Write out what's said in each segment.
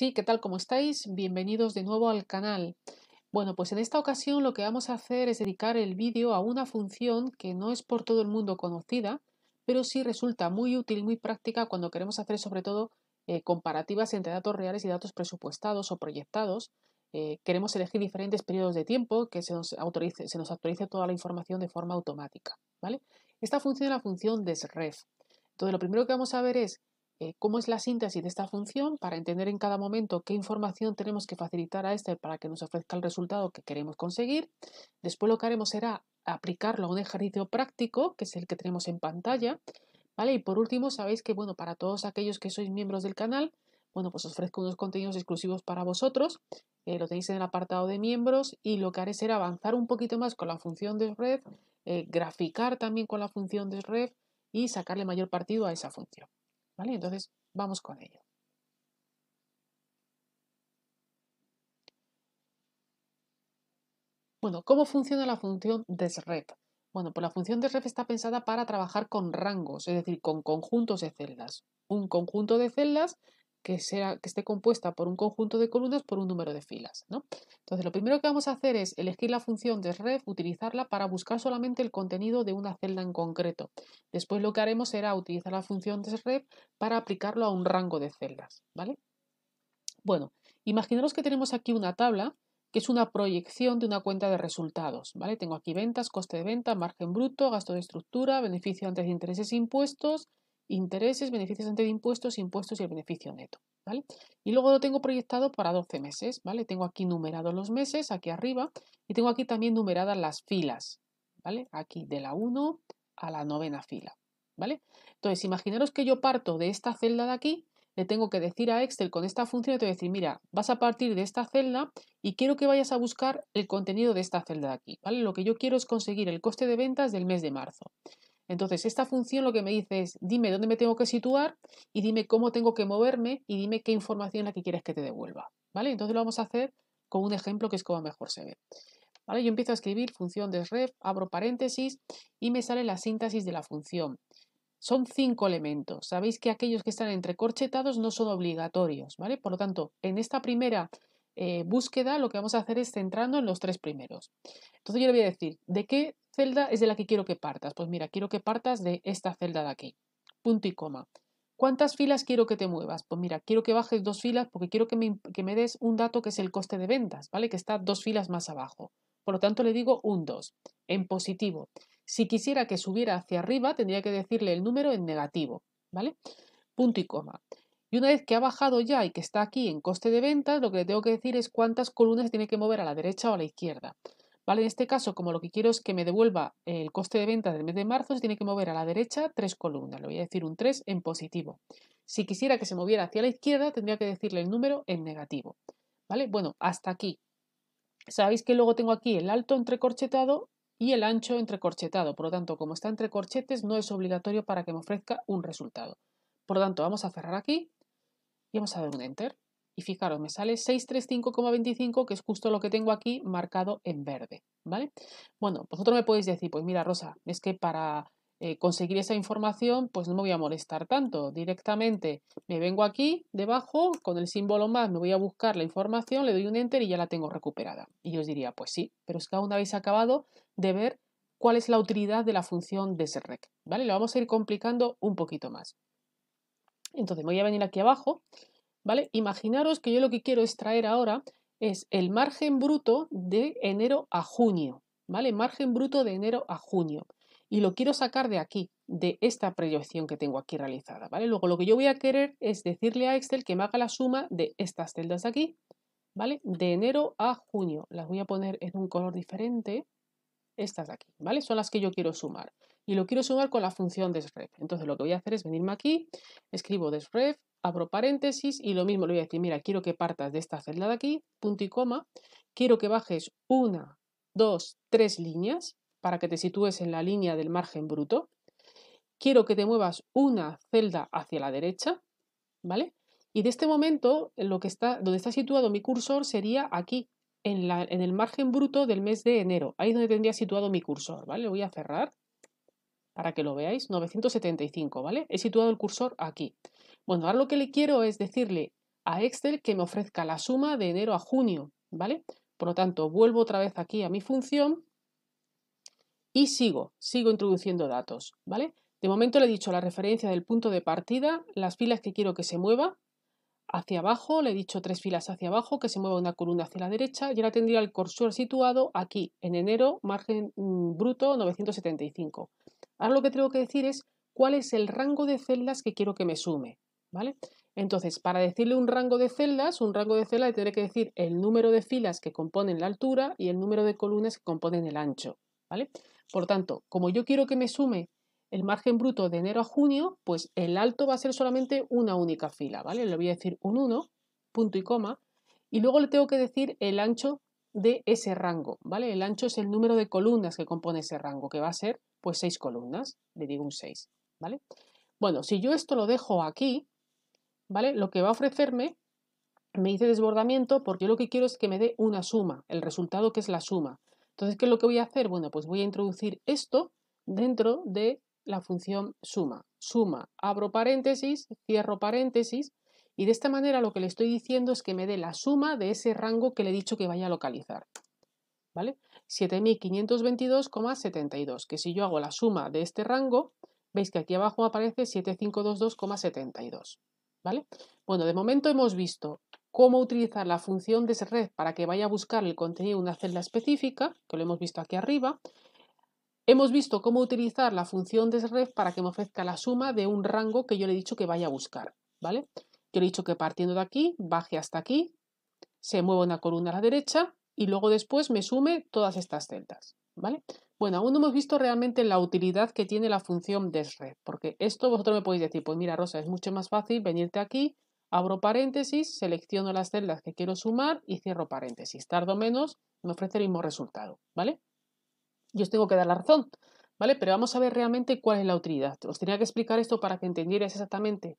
Sí, ¿qué tal? ¿Cómo estáis? Bienvenidos de nuevo al canal. Bueno, pues en esta ocasión lo que vamos a hacer es dedicar el vídeo a una función que no es por todo el mundo conocida, pero sí resulta muy útil, muy práctica cuando queremos hacer sobre todo eh, comparativas entre datos reales y datos presupuestados o proyectados. Eh, queremos elegir diferentes periodos de tiempo que se nos, autorice, se nos actualice toda la información de forma automática. ¿vale? Esta función es la función desref. Entonces, lo primero que vamos a ver es eh, cómo es la síntesis de esta función para entender en cada momento qué información tenemos que facilitar a este para que nos ofrezca el resultado que queremos conseguir. Después lo que haremos será aplicarlo a un ejercicio práctico, que es el que tenemos en pantalla. ¿vale? Y por último, sabéis que bueno, para todos aquellos que sois miembros del canal, bueno, pues ofrezco unos contenidos exclusivos para vosotros. Eh, lo tenéis en el apartado de miembros y lo que haré será avanzar un poquito más con la función de red, eh, graficar también con la función de red y sacarle mayor partido a esa función. Entonces, vamos con ello. Bueno, ¿cómo funciona la función desref? Bueno, pues la función desref está pensada para trabajar con rangos, es decir, con conjuntos de celdas. Un conjunto de celdas que, que esté compuesta por un conjunto de columnas por un número de filas. ¿no? Entonces, lo primero que vamos a hacer es elegir la función de ref, utilizarla para buscar solamente el contenido de una celda en concreto. Después lo que haremos será utilizar la función de ref para aplicarlo a un rango de celdas. ¿vale? Bueno, imaginaros que tenemos aquí una tabla que es una proyección de una cuenta de resultados. ¿vale? Tengo aquí ventas, coste de venta, margen bruto, gasto de estructura, beneficio antes de intereses e impuestos, intereses, beneficios ante de impuestos, impuestos y el beneficio neto. ¿vale? Y luego lo tengo proyectado para 12 meses. ¿vale? Tengo aquí numerados los meses, aquí arriba, y tengo aquí también numeradas las filas. ¿vale? Aquí de la 1 a la novena fila. ¿vale? Entonces, imaginaros que yo parto de esta celda de aquí, le tengo que decir a Excel con esta función, te voy a decir, mira, vas a partir de esta celda y quiero que vayas a buscar el contenido de esta celda de aquí. ¿vale? Lo que yo quiero es conseguir el coste de ventas del mes de marzo. Entonces, esta función lo que me dice es, dime dónde me tengo que situar y dime cómo tengo que moverme y dime qué información es la que quieres que te devuelva. ¿Vale? Entonces lo vamos a hacer con un ejemplo que es como mejor se ve. ¿Vale? Yo empiezo a escribir función de desref, abro paréntesis y me sale la síntesis de la función. Son cinco elementos. Sabéis que aquellos que están entrecorchetados no son obligatorios, ¿vale? Por lo tanto, en esta primera eh, búsqueda, lo que vamos a hacer es centrando en los tres primeros. Entonces yo le voy a decir, ¿de qué celda es de la que quiero que partas? Pues mira, quiero que partas de esta celda de aquí. Punto y coma. ¿Cuántas filas quiero que te muevas? Pues mira, quiero que bajes dos filas porque quiero que me, que me, des un dato que es el coste de ventas, ¿vale? Que está dos filas más abajo. Por lo tanto, le digo un 2 en positivo. Si quisiera que subiera hacia arriba, tendría que decirle el número en negativo, ¿vale? Punto y coma. Y una vez que ha bajado ya y que está aquí en coste de ventas, lo que tengo que decir es cuántas columnas tiene que mover a la derecha o a la izquierda. ¿Vale? En este caso, como lo que quiero es que me devuelva el coste de ventas del mes de marzo, se tiene que mover a la derecha tres columnas. Le voy a decir un 3 en positivo. Si quisiera que se moviera hacia la izquierda, tendría que decirle el número en negativo. ¿Vale? Bueno, hasta aquí. Sabéis que luego tengo aquí el alto entrecorchetado y el ancho entrecorchetado. Por lo tanto, como está entre corchetes, no es obligatorio para que me ofrezca un resultado. Por lo tanto, vamos a cerrar aquí y vamos a dar un enter. Y fijaros, me sale 635,25, que es justo lo que tengo aquí marcado en verde, ¿vale? Bueno, vosotros me podéis decir, pues mira, Rosa, es que para eh, conseguir esa información, pues no me voy a molestar tanto. Directamente me vengo aquí debajo, con el símbolo más me voy a buscar la información, le doy un enter y ya la tengo recuperada. Y yo os diría, pues sí, pero es que aún habéis acabado de ver cuál es la utilidad de la función de ese rec, ¿vale? Lo vamos a ir complicando un poquito más. Entonces voy a venir aquí abajo, ¿vale? Imaginaros que yo lo que quiero extraer ahora es el margen bruto de enero a junio, ¿vale? Margen bruto de enero a junio. Y lo quiero sacar de aquí, de esta proyección que tengo aquí realizada, ¿vale? Luego lo que yo voy a querer es decirle a Excel que me haga la suma de estas celdas de aquí, ¿vale? De enero a junio. Las voy a poner en un color diferente, estas de aquí, ¿vale? Son las que yo quiero sumar y lo quiero sumar con la función desref. Entonces lo que voy a hacer es venirme aquí, escribo desref, abro paréntesis y lo mismo le voy a decir, mira, quiero que partas de esta celda de aquí, punto y coma, quiero que bajes una, dos, tres líneas para que te sitúes en la línea del margen bruto, quiero que te muevas una celda hacia la derecha, ¿vale? Y de este momento, lo que está, donde está situado mi cursor sería aquí, en, la, en, el margen bruto del mes de enero. Ahí es donde tendría situado mi cursor, ¿vale? Lo voy a cerrar para que lo veáis, 975, ¿vale? He situado el cursor aquí. Bueno, ahora lo que le quiero es decirle a Excel que me ofrezca la suma de enero a junio, ¿vale? Por lo tanto, vuelvo otra vez aquí a mi función y sigo, sigo introduciendo datos, ¿vale? De momento le he dicho la referencia del punto de partida, las filas que quiero que se mueva hacia abajo, le he dicho tres filas hacia abajo, que se mueva una columna hacia la derecha y ahora tendría el cursor situado aquí, en enero, margen mm, bruto 975. Ahora lo que tengo que decir es cuál es el rango de celdas que quiero que me sume, ¿vale? Entonces, para decirle un rango de celdas, un rango de celdas le tendré que decir el número de filas que componen la altura y el número de columnas que componen el ancho, ¿vale? Por tanto, como yo quiero que me sume el margen bruto de enero a junio, pues el alto va a ser solamente una única fila, ¿vale? Le voy a decir un 1, punto y coma, y luego le tengo que decir el ancho de ese rango, ¿vale? El ancho es el número de columnas que compone ese rango, que va a ser pues seis columnas, le digo un 6, ¿vale? Bueno, si yo esto lo dejo aquí, ¿vale? Lo que va a ofrecerme me dice desbordamiento porque yo lo que quiero es que me dé una suma, el resultado que es la suma. Entonces, ¿qué es lo que voy a hacer? Bueno, pues voy a introducir esto dentro de la función suma. Suma, abro paréntesis, cierro paréntesis, y de esta manera lo que le estoy diciendo es que me dé la suma de ese rango que le he dicho que vaya a localizar. ¿Vale? 7522,72, que si yo hago la suma de este rango, veis que aquí abajo aparece 7522,72. ¿Vale? Bueno, de momento hemos visto cómo utilizar la función de red para que vaya a buscar el contenido de una celda específica, que lo hemos visto aquí arriba. Hemos visto cómo utilizar la función de red para que me ofrezca la suma de un rango que yo le he dicho que vaya a buscar. ¿Vale? Yo le he dicho que partiendo de aquí, baje hasta aquí, se mueve una columna a la derecha y luego después me sume todas estas celdas. ¿Vale? Bueno, aún no hemos visto realmente la utilidad que tiene la función desred, porque esto vosotros me podéis decir, pues mira Rosa, es mucho más fácil venirte aquí, abro paréntesis, selecciono las celdas que quiero sumar y cierro paréntesis. Tardo menos, me ofrece el mismo resultado, ¿vale? Yo os tengo que dar la razón, ¿vale? Pero vamos a ver realmente cuál es la utilidad. Os tenía que explicar esto para que entendierais exactamente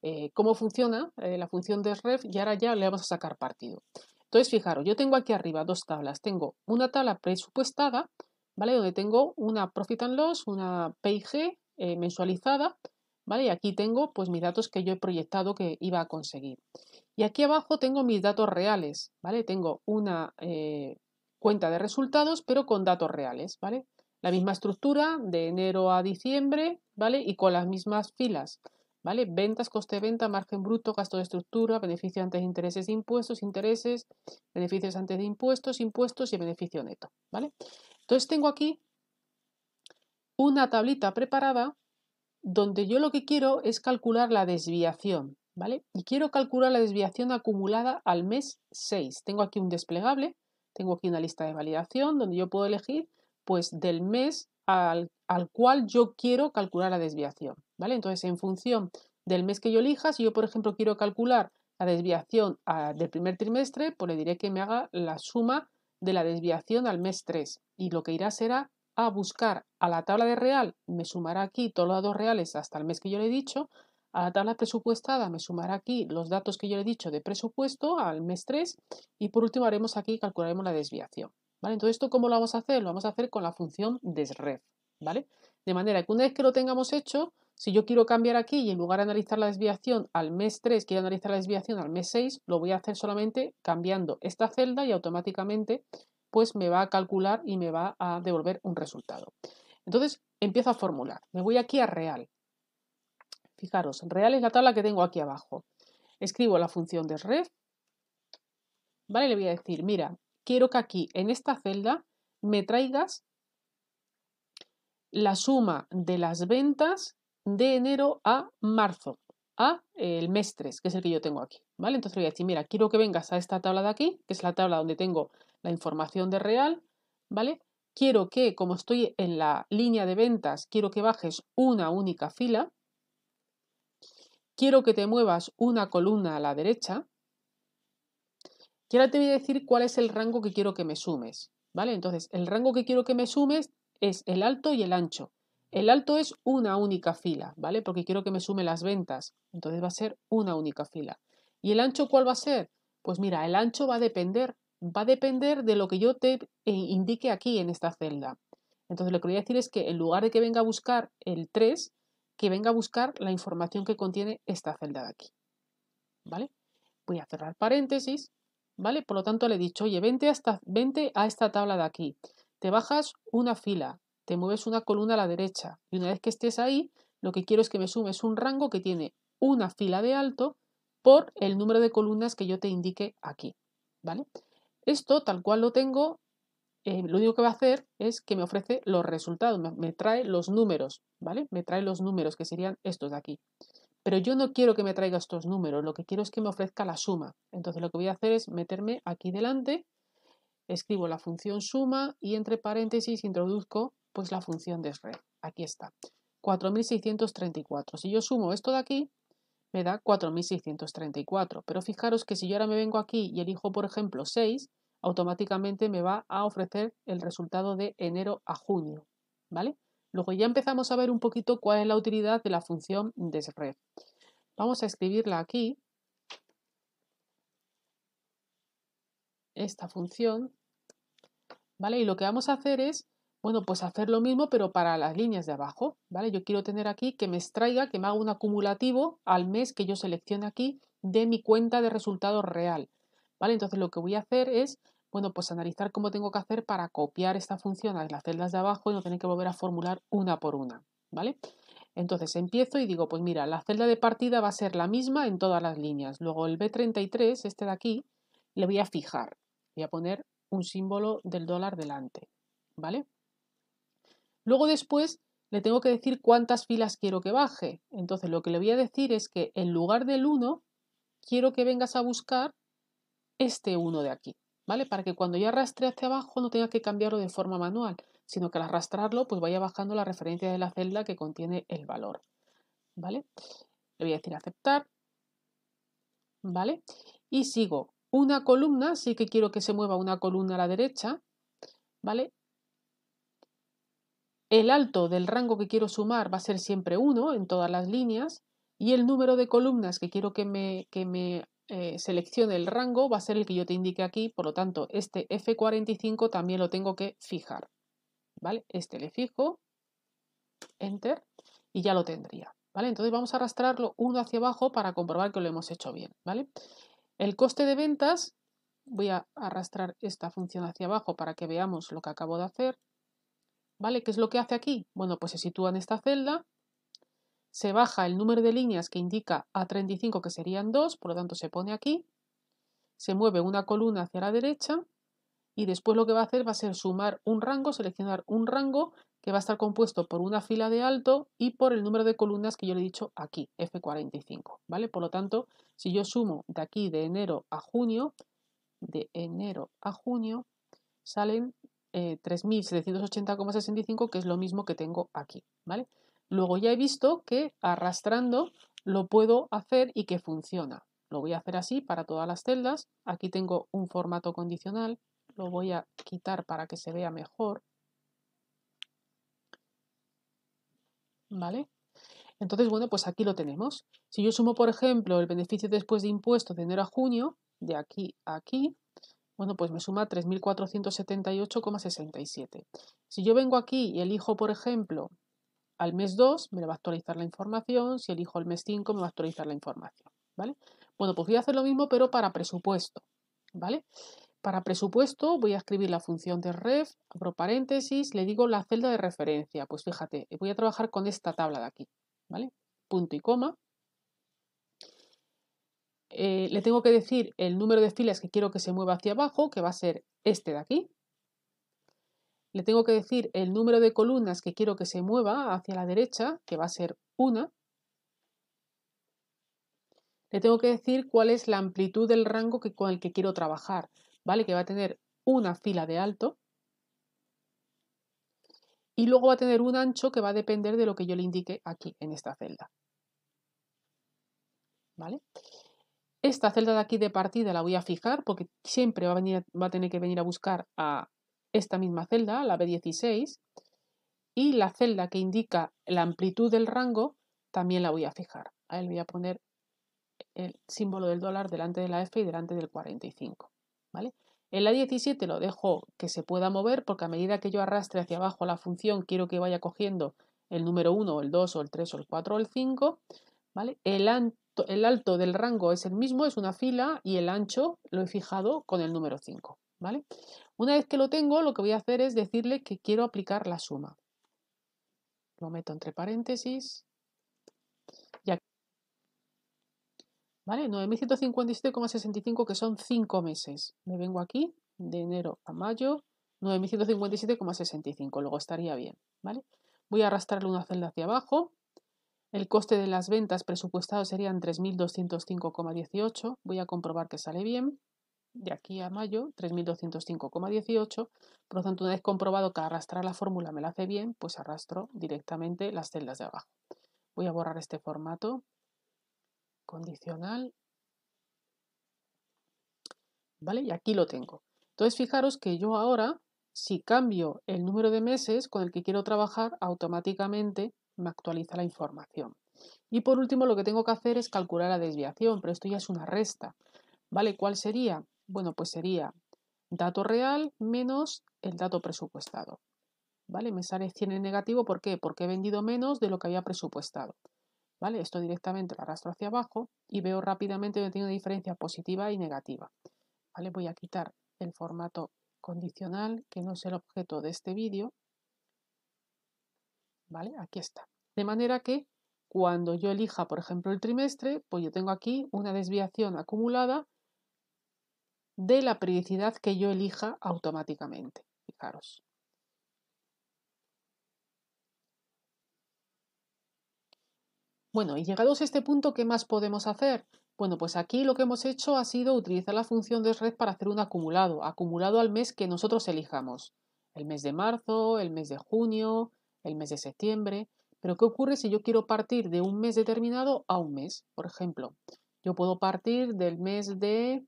eh, cómo funciona eh, la función de ref y ahora ya le vamos a sacar partido. Entonces, fijaros, yo tengo aquí arriba dos tablas. Tengo una tabla presupuestada, ¿vale? Donde tengo una profit and loss, una PIG eh, mensualizada, ¿vale? Y aquí tengo pues mis datos que yo he proyectado que iba a conseguir. Y aquí abajo tengo mis datos reales, ¿vale? Tengo una cuenta de resultados, pero con datos reales, ¿vale? La misma estructura de enero a diciembre, ¿vale? Y con las mismas filas. ¿vale? Ventas, coste de venta, margen bruto, gasto de estructura, beneficio antes de intereses e impuestos, intereses, beneficios antes de impuestos, impuestos y beneficio neto, ¿vale? Entonces tengo aquí una tablita preparada donde yo lo que quiero es calcular la desviación, ¿vale? Y quiero calcular la desviación acumulada al mes 6. Tengo aquí un desplegable, tengo aquí una lista de validación donde yo puedo elegir pues del mes al al cual yo quiero calcular la desviación. ¿vale? Entonces, en función del mes que yo elija, si yo, por ejemplo, quiero calcular la desviación ah, del primer trimestre, pues le diré que me haga la suma de la desviación al mes 3 y lo que irá será a buscar a la tabla de real, me sumará aquí todos los datos reales hasta el mes que yo le he dicho, a la tabla presupuestada me sumará aquí los datos que yo le he dicho de presupuesto al mes 3 y por último haremos aquí, calcularemos la desviación. ¿vale? Entonces, ¿esto cómo lo vamos a hacer? Lo vamos a hacer con la función desref. De manera que una vez que lo tengamos hecho, si yo quiero cambiar aquí y en lugar de analizar la desviación al mes 3, quiero analizar la desviación al mes 6, lo voy a hacer solamente cambiando esta celda y automáticamente pues me va a calcular y me va a devolver un resultado. Entonces empiezo a formular. Me voy aquí a real. Fijaros, real es la tabla que tengo aquí abajo. Escribo la función de red ¿Vale? Le voy a decir, mira, quiero que aquí en esta celda me traigas la suma de las ventas de enero a marzo, a el mes 3, que es el que yo tengo aquí, ¿vale? Entonces voy a decir, mira, quiero que vengas a esta tabla de aquí, que es la tabla donde tengo la información de real, ¿vale? Quiero que, como estoy en la línea de ventas, quiero que bajes una única fila, quiero que te muevas una columna a la derecha, y ahora te voy a decir cuál es el rango que quiero que me sumes, ¿vale? Entonces, el rango que quiero que me sumes es el alto y el ancho. El alto es una única fila, ¿vale? Porque quiero que me sume las ventas. Entonces va a ser una única fila. ¿Y el ancho cuál va a ser? Pues mira, el ancho va a depender, va a depender de lo que yo te eh, indique aquí en esta celda. Entonces lo que voy a decir es que en lugar de que venga a buscar el 3, que venga a buscar la información que contiene esta celda de aquí. ¿Vale? Voy a cerrar paréntesis, ¿vale? Por lo tanto le he dicho, oye, vente a esta, vente a esta tabla de aquí. Te bajas una fila, te mueves una columna a la derecha y una vez que estés ahí, lo que quiero es que me sumes un rango que tiene una fila de alto por el número de columnas que yo te indique aquí. ¿Vale? Esto, tal cual lo tengo, eh, lo único que va a hacer es que me ofrece los resultados, me, me, trae los números, ¿vale? Me trae los números, que serían estos de aquí. Pero yo no quiero que me traiga estos números, lo que quiero es que me ofrezca la suma. Entonces lo que voy a hacer es meterme aquí delante escribo la función suma y entre paréntesis introduzco pues la función desred. Aquí está, 4.634. Si yo sumo esto de aquí, me da 4.634. Pero fijaros que si yo ahora me vengo aquí y elijo, por ejemplo, 6, automáticamente me va a ofrecer el resultado de enero a junio. ¿Vale? Luego ya empezamos a ver un poquito cuál es la utilidad de la función desred. Vamos a escribirla aquí. Esta función ¿vale? Y lo que vamos a hacer es, bueno, pues hacer lo mismo, pero para las líneas de abajo, ¿vale? Yo quiero tener aquí que me extraiga, que me haga un acumulativo al mes que yo seleccione aquí de mi cuenta de resultado real, ¿vale? Entonces lo que voy a hacer es, bueno, pues analizar cómo tengo que hacer para copiar esta función a las celdas de abajo y no tener que volver a formular una por una, ¿vale? Entonces empiezo y digo, pues mira, la celda de partida va a ser la misma en todas las líneas. Luego el B33, este de aquí, le voy a fijar. Voy a poner un símbolo del dólar delante, ¿vale? Luego después le tengo que decir cuántas filas quiero que baje. Entonces lo que le voy a decir es que en lugar del 1, quiero que vengas a buscar este 1 de aquí, ¿vale? Para que cuando yo arrastre hacia abajo no tenga que cambiarlo de forma manual, sino que al arrastrarlo pues vaya bajando la referencia de la celda que contiene el valor, ¿vale? Le voy a decir aceptar, ¿vale? Y sigo una columna, sí que quiero que se mueva una columna a la derecha, ¿vale? El alto del rango que quiero sumar va a ser siempre 1 en todas las líneas y el número de columnas que quiero que me, que me eh, seleccione el rango va a ser el que yo te indique aquí, por lo tanto este F45 también lo tengo que fijar, ¿vale? Este le fijo, Enter y ya lo tendría, ¿vale? Entonces vamos a arrastrarlo uno hacia abajo para comprobar que lo hemos hecho bien, ¿vale? El coste de ventas, voy a arrastrar esta función hacia abajo para que veamos lo que acabo de hacer. ¿Vale? ¿Qué es lo que hace aquí? Bueno, pues se sitúa en esta celda, se baja el número de líneas que indica a 35 que serían 2, por lo tanto se pone aquí, se mueve una columna hacia la derecha y después lo que va a hacer va a ser sumar un rango, seleccionar un rango que va a estar compuesto por una fila de alto y por el número de columnas que yo le he dicho aquí, F45, ¿vale? Por lo tanto, si yo sumo de aquí de enero a junio, de enero a junio, salen 3.780,65, eh, que es lo mismo que tengo aquí, ¿vale? Luego ya he visto que arrastrando lo puedo hacer y que funciona. Lo voy a hacer así para todas las celdas. Aquí tengo un formato condicional lo voy a quitar para que se vea mejor. ¿Vale? Entonces, bueno, pues aquí lo tenemos. Si yo sumo, por ejemplo, el beneficio después de impuestos de enero a junio, de aquí a aquí, bueno, pues me suma 3.478,67. Si yo vengo aquí y elijo, por ejemplo, al mes 2, me va a actualizar la información. Si elijo al mes 5, me va a actualizar la información. ¿Vale? Bueno, pues voy a hacer lo mismo, pero para presupuesto. ¿Vale? Para presupuesto voy a escribir la función de ref, abro paréntesis, le digo la celda de referencia. Pues fíjate, voy a trabajar con esta tabla de aquí, ¿vale? Punto y coma. Eh, le tengo que decir el número de filas que quiero que se mueva hacia abajo, que va a ser este de aquí. Le tengo que decir el número de columnas que quiero que se mueva hacia la derecha, que va a ser una. Le tengo que decir cuál es la amplitud del rango con el que quiero trabajar. Que va a tener una fila de alto y luego va a tener un ancho que va a depender de lo que yo le indique aquí en esta celda. ¿Vale? Esta celda de aquí de partida la voy a fijar porque siempre va a, venir, va a tener que venir a buscar a esta misma celda, la B16, y la celda que indica la amplitud del rango también la voy a fijar. Ahí le voy a poner el símbolo del dólar delante de la F y delante del 45. En la 17 lo dejo que se pueda mover porque a medida que yo arrastre hacia abajo la función quiero que vaya cogiendo el número 1 el 2 o el 3 o el 4 o el 5, El, alto, del rango es el mismo, es una fila y el ancho lo he fijado con el número 5, ¿vale? Una vez que lo tengo lo que voy a hacer es decirle que quiero aplicar la suma. Lo meto entre paréntesis 9.157,65 que son 5 meses. Me vengo aquí de enero a mayo, 9.157,65, luego estaría bien, ¿vale? Voy a arrastrarle una celda hacia abajo. El coste de las ventas presupuestado serían 3.205,18. Voy a comprobar que sale bien. De aquí a mayo, 3.205,18. Por lo tanto, una vez comprobado que arrastrar la fórmula me la hace bien, pues arrastro directamente las celdas de abajo. Voy a borrar este formato condicional. ¿Vale? Y aquí lo tengo. Entonces, fijaros que yo ahora, si cambio el número de meses con el que quiero trabajar, automáticamente me actualiza la información. Y por último, lo que tengo que hacer es calcular la desviación, pero esto ya es una resta. ¿Vale? ¿Cuál sería? Bueno, pues sería dato real menos el dato presupuestado. ¿Vale? Me sale 100 en negativo, ¿por qué? Porque he vendido menos de lo que había presupuestado. ¿vale? Esto directamente lo arrastro hacia abajo y veo rápidamente que tiene una diferencia positiva y negativa. ¿vale? Voy a quitar el formato condicional, que no es el objeto de este vídeo. ¿Vale? Aquí está. De manera que cuando yo elija, por ejemplo, el trimestre, pues yo tengo aquí una desviación acumulada de la periodicidad que yo elija automáticamente. Fijaros. Bueno, y llegados a este punto, ¿qué más podemos hacer? Bueno, pues aquí lo que hemos hecho ha sido utilizar la función de red para hacer un acumulado, acumulado al mes que nosotros elijamos, el mes de marzo, el mes de junio, el mes de septiembre. Pero ¿qué ocurre si yo quiero partir de un mes determinado a un mes? Por ejemplo, yo puedo partir del mes de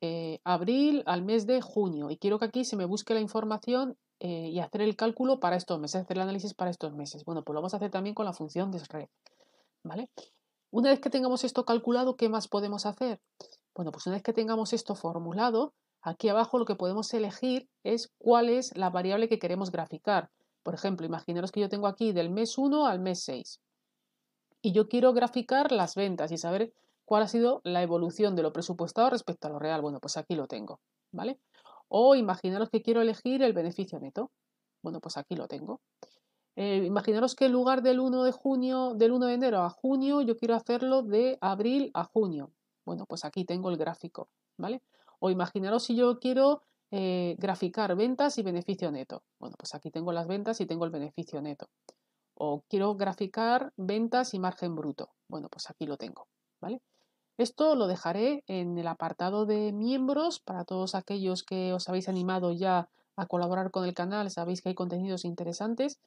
eh, abril al mes de junio y quiero que aquí se me busque la información eh, y hacer el cálculo para estos meses, hacer el análisis para estos meses. Bueno, pues lo vamos a hacer también con la función de red, ¿vale? Una vez que tengamos esto calculado, ¿qué más podemos hacer? Bueno, pues una vez que tengamos esto formulado, aquí abajo lo que podemos elegir es cuál es la variable que queremos graficar. Por ejemplo, imaginaros que yo tengo aquí del mes 1 al mes 6 y yo quiero graficar las ventas y saber cuál ha sido la evolución de lo presupuestado respecto a lo real. Bueno, pues aquí lo tengo, ¿vale? O imaginaros que quiero elegir el beneficio neto. Bueno, pues aquí lo tengo. Eh, imaginaros que en lugar del 1 de junio, del 1 de enero a junio, yo quiero hacerlo de abril a junio. Bueno, pues aquí tengo el gráfico, ¿vale? O imaginaros si yo quiero eh, graficar ventas y beneficio neto. Bueno, pues aquí tengo las ventas y tengo el beneficio neto. O quiero graficar ventas y margen bruto. Bueno, pues aquí lo tengo, ¿vale? Esto lo dejaré en el apartado de miembros para todos aquellos que os habéis animado ya a colaborar con el canal, sabéis que hay contenidos interesantes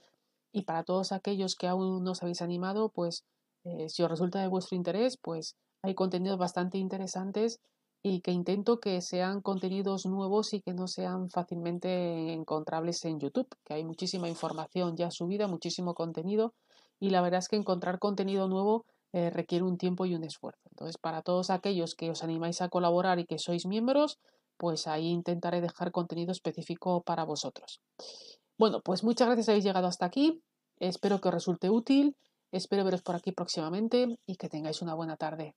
y para todos aquellos que aún no os habéis animado, pues eh, si os resulta de vuestro interés, pues hay contenidos bastante interesantes y que intento que sean contenidos nuevos y que no sean fácilmente encontrables en YouTube, que hay muchísima información ya subida, muchísimo contenido y la verdad es que encontrar contenido nuevo eh, requiere un tiempo y un esfuerzo. Entonces, para todos aquellos que os animáis a colaborar y que sois miembros, pues ahí intentaré dejar contenido específico para vosotros. Bueno, pues muchas gracias, habéis llegado hasta aquí. Espero que os resulte útil. Espero veros por aquí próximamente y que tengáis una buena tarde.